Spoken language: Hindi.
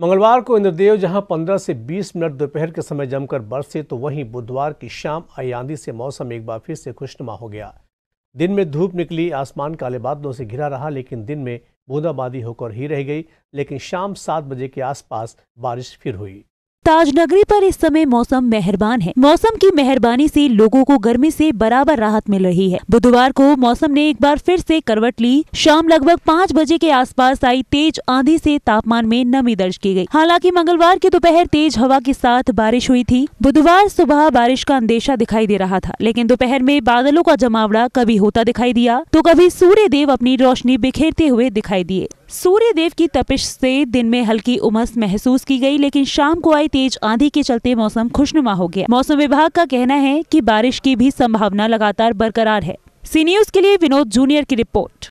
मंगलवार को इंद्रदेव जहां 15 से 20 मिनट दोपहर के समय जमकर बरसे तो वहीं बुधवार की शाम आयांदी से मौसम एक बार फिर से खुशनुमा हो गया दिन में धूप निकली आसमान काले बादलों से घिरा रहा लेकिन दिन में बूंदाबांदी होकर ही रह गई लेकिन शाम सात बजे के आसपास बारिश फिर हुई ताजनगरी पर इस समय मौसम मेहरबान है मौसम की मेहरबानी से लोगों को गर्मी से बराबर राहत मिल रही है बुधवार को मौसम ने एक बार फिर से करवट ली शाम लगभग पाँच बजे के आसपास आई तेज आंधी से तापमान में नमी दर्ज की गई हालांकि मंगलवार की दोपहर तेज हवा के साथ बारिश हुई थी बुधवार सुबह बारिश का अंदेशा दिखाई दे रहा था लेकिन दोपहर में बादलों का जमावड़ा कभी होता दिखाई दिया तो कभी सूर्य देव अपनी रोशनी बिखेरते हुए दिखाई दिए सूर्य देव की तपिश से दिन में हल्की उमस महसूस की गई लेकिन शाम को आई तेज आंधी के चलते मौसम खुशनुमा हो गया मौसम विभाग का कहना है कि बारिश की भी संभावना लगातार बरकरार है सी न्यूज के लिए विनोद जूनियर की रिपोर्ट